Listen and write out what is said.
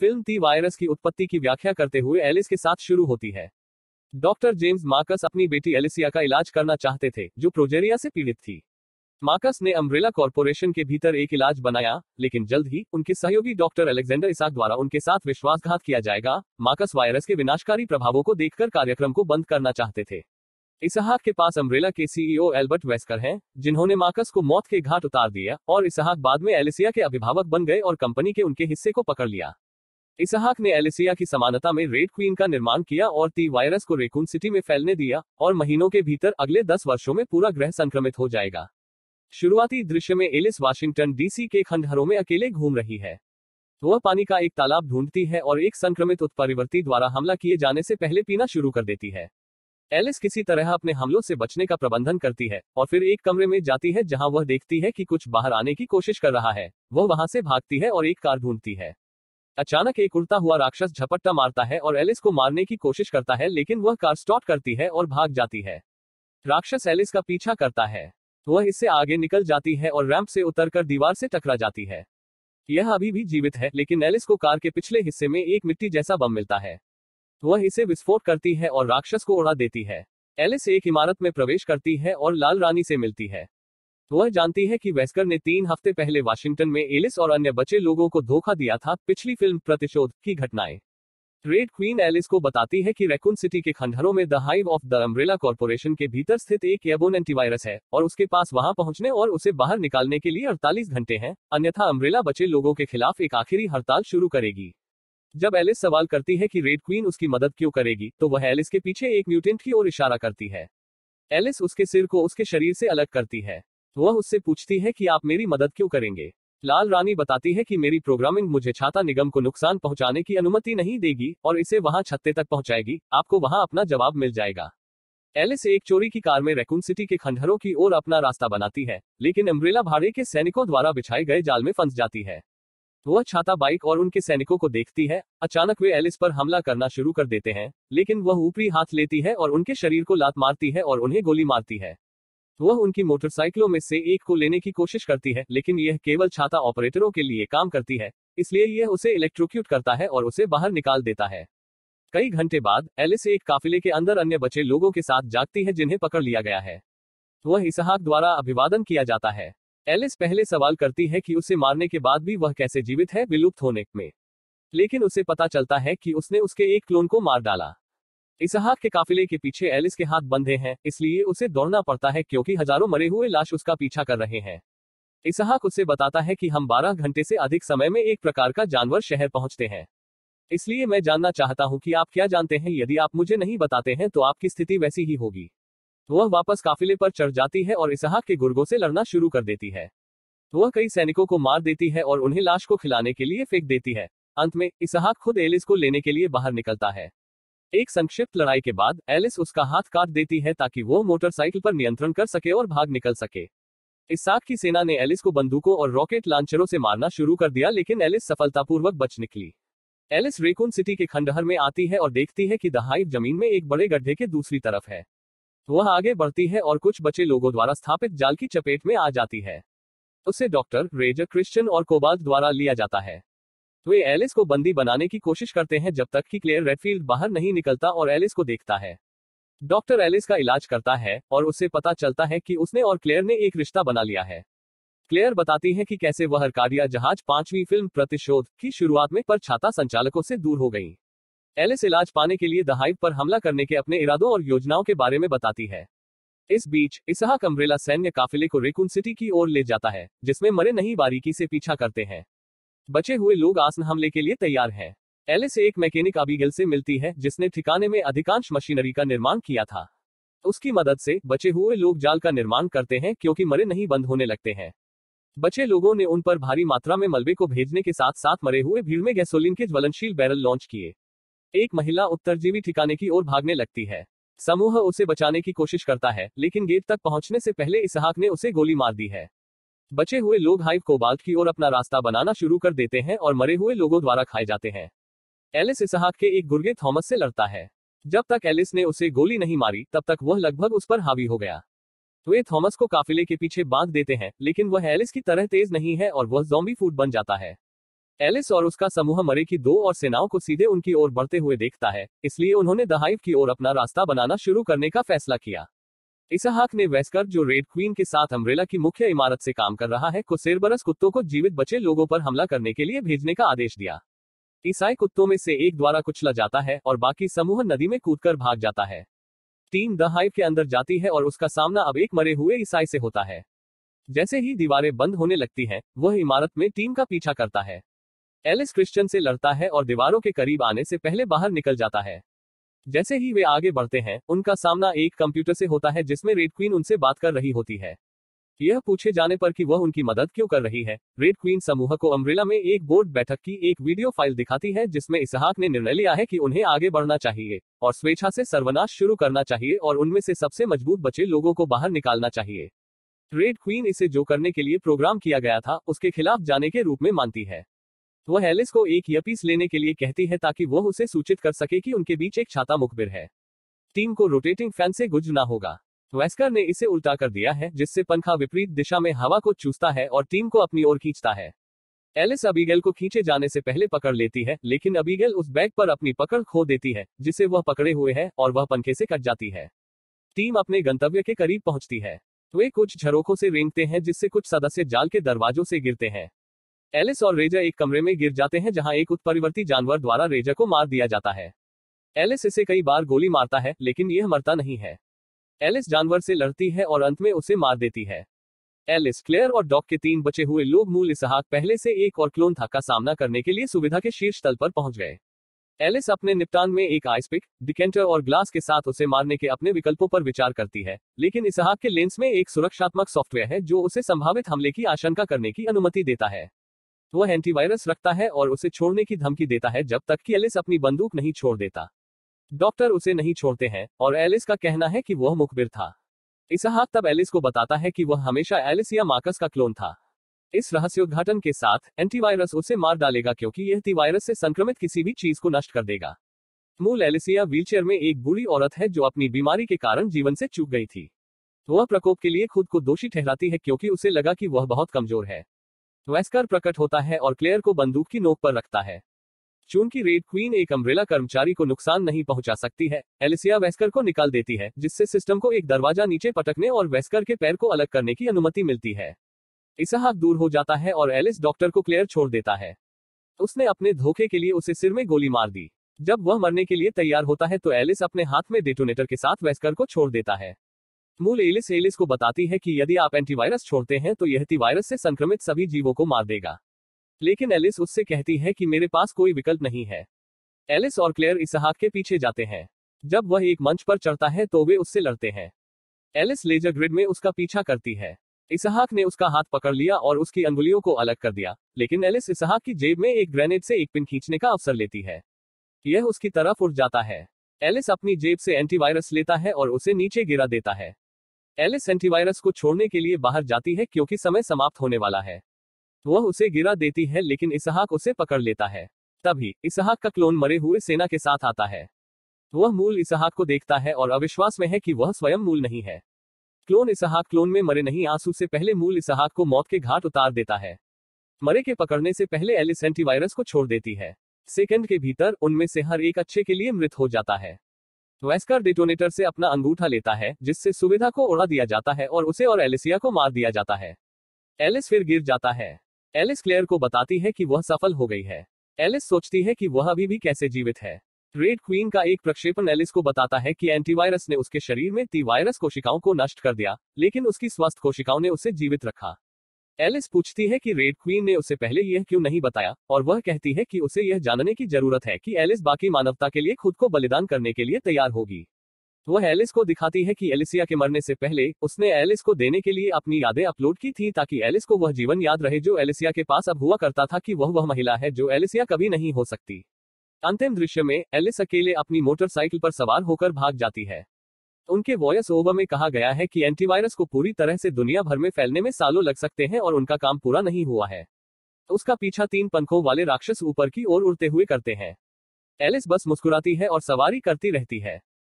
film T virus की उत्पत्ति की व्याख्या करते हुए एलिस के साथ शुरू होती है डॉक्टर जेम्स मार्कस अपनी बेटी एलिसिया का इलाज करना चाहते थे जो प्रोजेरिया से पीड़ित थी मार्कस ने अम्ब्रेला कॉरपोरेशन के भीतर एक इलाज बनाया लेकिन जल्द ही उनके सहयोगी डॉक्टर अलेक्जेंडर इसाक द्वारा उनके साथ विश्वासघात किया जाएगा मार्कस वायरस के विनाशकारी प्रभावों को देखकर कार्यक्रम को बंद करना चाहते थे इसहाक के पास अम्ब्रेला के सीईओ e एल्बर्ट वेस्कर हैं, जिन्होंने मार्कस को मौत के घाट उतार दिया और इसहाक बाद में एलिसिया के अभिभावक बन गए और कंपनी के उनके हिस्से को पकड़ लिया इसहाक ने एलिसिया की समानता में रेड क्वीन का निर्माण किया और ती वायरस को रेकून सिटी में फैलने दिया और महीनों के भीतर अगले दस वर्षों में पूरा ग्रह संक्रमित हो जाएगा शुरुआती दृश्य में एलिस वाशिंगटन डीसी के खंडहरों में अकेले घूम रही है वह पानी का एक तालाब ढूंढती है और एक संक्रमित उत्परिवर्ती द्वारा हमला किए जाने से पहले पीना शुरू कर देती है एलिस किसी तरह अपने हमलों से बचने का प्रबंधन करती है और फिर एक कमरे में जाती है जहां वह देखती है कि कुछ बाहर आने की कोशिश कर रहा है वह वहां से भागती है और एक कार ढूंढती है अचानक एक उड़ता हुआ राक्षस झपट्टा मारता है और एलिस को मारने की कोशिश करता है लेकिन वह कार स्टॉट करती है और भाग जाती है राक्षस एलिस का पीछा करता है वह इससे आगे निकल जाती है और रैंप से उतरकर दीवार से टकरा जाती है यह अभी भी जीवित है लेकिन एलिस को कार के पिछले हिस्से में एक मिट्टी जैसा बम मिलता है वह इसे विस्फोट करती है और राक्षस को उड़ा देती है एलिस एक इमारत में प्रवेश करती है और लाल रानी से मिलती है वह जानती है कि वेस्कर ने तीन हफ्ते पहले वाशिंगटन में एलिस और अन्य बचे लोगों को धोखा दिया था पिछली फिल्म प्रतिशोध की घटनाएं रेड क्वीन एलिस को बताती है कि रेकून सिटी के खंडहरों में the Hive of the Umbrella Corporation के भीतर स्थित एक एबोन एंटीवायरस है और उसके पास वहां पहुंचने और उसे बाहर निकालने के लिए 48 घंटे हैं अन्यथा अम्ब्रेला बचे लोगों के खिलाफ एक आखिरी हड़ताल शुरू करेगी जब एलिस सवाल करती है कि रेड क्वीन उसकी मदद क्यों करेगी तो वह एलिस के पीछे एक म्यूटेंट की ओर इशारा करती है एलिस उसके सिर को उसके शरीर से अलग करती है तो वह उससे पूछती है कि आप मेरी मदद क्यों करेंगे लाल रानी बताती है कि मेरी प्रोग्रामिंग मुझे छाता निगम को नुकसान पहुंचाने की अनुमति नहीं देगी और इसे वहां छत्ते तक पहुंचाएगी आपको वहां अपना जवाब मिल जाएगा एलिस एक चोरी की कार में रेकून सिटी के खंडहरों की ओर अपना रास्ता बनाती है लेकिन अम्ब्रेला भाड़े के सैनिकों द्वारा बिछाए गए जाल में फंस जाती है वह छाता बाइक और उनके सैनिकों को देखती है अचानक वे एलिस पर हमला करना शुरू कर देते हैं लेकिन वह ऊपरी हाथ लेती है और उनके शरीर को लात मारती है और उन्हें गोली मारती है वह उनकी मोटरसाइकिलों में से एक को लेने की कोशिश करती है लेकिन यह केवल छाता ऑपरेटरों के लिए काम करती है इसलिए यह उसे इलेक्ट्रोक्यूट करता है और उसे बाहर निकाल देता है कई घंटे बाद एलिस एक काफिले के अंदर अन्य बचे लोगों के साथ जागती है जिन्हें पकड़ लिया गया है वह इसहाक द्वारा अभिवादन किया जाता है एलिस पहले सवाल करती है कि उसे मारने के बाद भी वह कैसे जीवित है विलुप्त होने में लेकिन उसे पता चलता है कि उसने उसके एक क्लोन को मार डाला इसहाक के काफिले के पीछे एलिस के हाथ बंधे हैं इसलिए उसे दौड़ना पड़ता है क्योंकि हजारों मरे हुए लाश उसका पीछा कर रहे हैं इसहाक उससे बताता है कि हम 12 घंटे से अधिक समय में एक प्रकार का जानवर शहर पहुंचते हैं इसलिए मैं जानना चाहता हूं कि आप क्या जानते हैं यदि आप मुझे नहीं बताते हैं तो आपकी स्थिति वैसी ही होगी वह वापस काफिले पर चढ़ जाती है और इसहाक के गुर्गों से लड़ना शुरू कर देती है वह कई सैनिकों को मार देती है और उन्हें लाश को खिलाने के लिए फेंक देती है अंत में इसहाक खुद एलिस को लेने के लिए बाहर निकलता है एक संक्षिप्त लड़ाई के बाद एलिस उसका हाथ काट देती है ताकि वो मोटरसाइकिल पर नियंत्रण कर सके और भाग निकल सके इसाक की सेना ने एलिस को बंदूकों और रॉकेट लॉन्चरों से मारना शुरू कर दिया लेकिन एलिस सफलतापूर्वक बच निकली एलिस रेकून सिटी के खंडहर में आती है और देखती है कि दहाई जमीन में एक बड़े गड्ढे के दूसरी तरफ है वह आगे बढ़ती है और कुछ बचे लोगों द्वारा स्थापित जाल की चपेट में आ जाती है उसे डॉक्टर रेजर क्रिश्चियन और कोबाल्ट द्वारा लिया जाता है वे एलिस को बंदी बनाने की कोशिश करते हैं जब तक कि क्लेयर रेडफील्ड बाहर नहीं निकलता और एलिस को देखता है डॉक्टर एलिस का इलाज करता है और उससे पता चलता है कि उसने और क्लेयर ने एक रिश्ता बना लिया है क्लेयर बताती है कि कैसे वह हरकारिया जहाज पांचवी फिल्म प्रतिशोध की शुरुआत में पर छाता संचालकों से दूर हो गई एलिस इलाज पाने के लिए दहाइव पर हमला करने के अपने इरादों और योजनाओं के बारे में बताती है इस बीच इसहा कमरेला सैन्य काफिले को रेकुन सिटी की ओर ले जाता है जिसमें मरे नहीं बारीकी से पीछा करते हैं बचे हुए लोग आसन हमले के लिए तैयार हैं एलिस एक मैकेनिक अबीगिल से मिलती है जिसने ठिकाने में अधिकांश मशीनरी का निर्माण किया था उसकी मदद से बचे हुए लोग जाल का निर्माण करते हैं क्योंकि मरे नहीं बंद होने लगते हैं बचे लोगों ने उन पर भारी मात्रा में मलबे को भेजने के साथ साथ मरे हुए भीड़ में गैसोलिन के ज्वलनशील बैरल लॉन्च किए एक महिला उत्तरजीवी ठिकाने की ओर भागने लगती है समूह उसे बचाने की कोशिश करता है लेकिन गेट तक पहुंचने से पहले इसहाक ने उसे गोली मार दी है बचे हुए लोग हाइव को बाल्ट की ओर अपना रास्ता बनाना शुरू कर देते हैं और मरे हुए लोगों द्वारा खाए जाते हैं एलिस इसहाक के एक गुर्गे थॉमस से लड़ता है जब तक एलिस ने उसे गोली नहीं मारी तब तक वह लगभग उस पर हावी हो गया वे थॉमस को काफिले के पीछे बांध देते हैं लेकिन वह एलिस की तरह तेज नहीं है और वह जोम्बी फूड बन जाता है एलिस और उसका समूह मरे की दो और सेनाओं को सीधे उनकी ओर बढ़ते हुए देखता है इसलिए उन्होंने दहाइव की ओर अपना रास्ता बनाना शुरू करने का फैसला किया इसहाक ने वेस्कर जो रेड क्वीन के साथ अम्ब्रेला की मुख्य इमारत से काम कर रहा है को सिरबरस कुत्तों को जीवित बचे लोगों पर हमला करने के लिए भेजने का आदेश दिया ईसाई कुत्तों में से एक द्वारा कुचला जाता है और बाकी समूह नदी में कूदकर भाग जाता है टीम द हाइव के अंदर जाती है और उसका सामना अब एक मरे हुए ईसाई से होता है जैसे ही दीवारें बंद होने लगती हैं, वह इमारत में टीम का पीछा करता है एलिस क्रिश्चियन से लड़ता है और दीवारों के करीब आने से पहले बाहर निकल जाता है जैसे ही वे आगे बढ़ते हैं उनका सामना एक कंप्यूटर से होता है जिसमें रेड क्वीन उनसे बात कर रही होती है यह पूछे जाने पर कि वह उनकी मदद क्यों कर रही है रेड क्वीन समूह को अम्ब्रेला में एक बोर्ड बैठक की एक वीडियो फाइल दिखाती है जिसमें इसहाक ने निर्णय लिया है कि उन्हें आगे बढ़ना चाहिए और स्वेच्छा से सर्वनाश शुरू करना चाहिए और उनमें से सबसे मजबूत बचे लोगों को बाहर निकालना चाहिए रेड क्वीन इसे जो करने के लिए प्रोग्राम किया गया था उसके खिलाफ जाने के रूप में मानती है तो वह एलिस को एक यपीस लेने के लिए कहती है ताकि वह उसे सूचित कर सके कि उनके बीच एक छाता मुखबिर है टीम को रोटेटिंग फैन से गुजरना होगा वेस्कर ने इसे उल्टा कर दिया है जिससे पंखा विपरीत दिशा में हवा को चूसता है और टीम को अपनी ओर खींचता है एलिस अबीगल को खींचे जाने से पहले पकड़ लेती है लेकिन अबीगल उस बैग पर अपनी पकड़ खो देती है जिसे वह पकड़े हुए है और वह पंखे से कट जाती है टीम अपने गंतव्य के करीब पहुंचती है वे कुछ झरोखों से रेंगते हैं जिससे कुछ सदस्य जाल के दरवाजों से गिरते हैं एलिस और रेजा एक कमरे में गिर जाते हैं जहां एक उत्परिवर्ती जानवर द्वारा रेजा को मार दिया जाता है एलिस इसे कई बार गोली मारता है लेकिन यह मरता नहीं है एलिस जानवर से लड़ती है और अंत में उसे मार देती है एलिस क्लेयर और डॉक के तीन बचे हुए लोग मूल इसहाक पहले से एक और क्लोन था का सामना करने के लिए सुविधा के शीर्ष तल पर पहुंच गए एलिस अपने निपटान में एक आइसपिक डिकेंटर और ग्लास के साथ उसे मारने के अपने विकल्पों पर विचार करती है लेकिन इसहाक के लेंस में एक सुरक्षात्मक सॉफ्टवेयर है जो उसे संभावित हमले की आशंका करने की अनुमति देता है वह एंटीवायरस रखता है और उसे छोड़ने की धमकी देता है जब तक कि एलिस अपनी बंदूक नहीं छोड़ देता डॉक्टर उसे नहीं छोड़ते हैं और एलिस का कहना है कि वह मुखबिर था इसहाक तब एलिस को बताता है कि वह हमेशा एलिस या मार्कस का क्लोन था इस रहस्योद्घाटन के साथ एंटीवायरस उसे मार डालेगा क्योंकि यह वायरस से संक्रमित किसी भी चीज को नष्ट कर देगा मूल एलिसिया व्हीलचेयर में एक बूढ़ी औरत है जो अपनी बीमारी के कारण जीवन से चूक गई थी वह प्रकोप के लिए खुद को दोषी ठहराती है क्योंकि उसे लगा कि वह बहुत कमजोर है वेस्कर प्रकट होता है और क्लेयर को बंदूक की नोक पर रखता है चूंकि रेड क्वीन एक अम्ब्रेला कर्मचारी को नुकसान नहीं पहुंचा सकती है एलिसिया वेस्कर को निकाल देती है जिससे सिस्टम को एक दरवाजा नीचे पटकने और वेस्कर के पैर को अलग करने की अनुमति मिलती है इसहाक दूर हो जाता है और एलिस डॉक्टर को क्लेयर छोड़ देता है उसने अपने धोखे के लिए उसे सिर में गोली मार दी जब वह मरने के लिए तैयार होता है तो एलिस अपने हाथ में डेटोनेटर के साथ वेस्कर को छोड़ देता है मूल एलिस एलिस को बताती है कि यदि आप एंटीवायरस छोड़ते हैं तो यह वायरस से संक्रमित सभी जीवों को मार देगा लेकिन एलिस उससे कहती है कि मेरे पास कोई विकल्प नहीं है एलिस और क्लेयर इसहाक के पीछे जाते हैं जब वह एक मंच पर चढ़ता है तो वे उससे लड़ते हैं एलिस लेजर ग्रिड में उसका पीछा करती है इसहाक ने उसका हाथ पकड़ लिया और उसकी अंगुलियों को अलग कर दिया लेकिन एलिस इसहाक की जेब में एक ग्रेनेड से एक पिन खींचने का अवसर लेती है यह उसकी तरफ उड़ जाता है एलिस अपनी जेब से एंटीवायरस लेता है और उसे नीचे गिरा देता है एलिस एंटीवायरस को छोड़ने के लिए बाहर जाती है क्योंकि समय समाप्त होने वाला है वह उसे गिरा देती है लेकिन इसहाक उसे पकड़ लेता है तभी इसहाक का क्लोन मरे हुए सेना के साथ आता है वह मूल इसहाक को देखता है और अविश्वास में है कि वह स्वयं मूल नहीं है क्लोन इसहाक क्लोन में मरे नहीं आंसू से पहले मूल इसहाक को मौत के घाट उतार देता है मरे के पकड़ने से पहले एलिस एंटीवायरस को छोड़ देती है सेकंड के भीतर उनमें से हर एक अच्छे के लिए मृत हो जाता है वेस्कर तो डिटोनेटर से अपना अंगूठा लेता है जिससे सुविधा को उड़ा दिया जाता है और उसे और एलिसिया को मार दिया जाता है एलिस फिर गिर जाता है एलिस क्लेयर को बताती है कि वह सफल हो गई है एलिस सोचती है कि वह अभी भी कैसे जीवित है रेड क्वीन का एक प्रक्षेपण एलिस को बताता है कि एंटीवायरस ने उसके शरीर में टी वायरस कोशिकाओं को नष्ट कर दिया लेकिन उसकी स्वस्थ कोशिकाओं ने उसे जीवित रखा एलिस पूछती है कि रेड क्वीन ने उसे पहले यह क्यों नहीं बताया और वह कहती है कि उसे यह जानने की जरूरत है कि एलिस बाकी मानवता के लिए खुद को बलिदान करने के लिए तैयार होगी वह एलिस को दिखाती है कि एलिसिया के मरने से पहले उसने एलिस को देने के लिए अपनी यादें अपलोड की थी ताकि एलिस को वह जीवन याद रहे जो एलिसिया के पास अब हुआ करता था कि वह वह महिला है जो एलिसिया कभी नहीं हो सकती अंतिम दृश्य में एलिस अकेले अपनी मोटरसाइकिल पर सवार होकर भाग जाती है उनके वॉयस ओवर में कहा गया है कि एंटीवायरस को पूरी तरह से दुनिया भर में फैलने में सालों लग सकते हैं और उनका काम पूरा नहीं हुआ है उसका पीछा तीन पंखों वाले राक्षस ऊपर की ओर उड़ते हुए करते हैं एलिस बस मुस्कुराती है और सवारी करती रहती है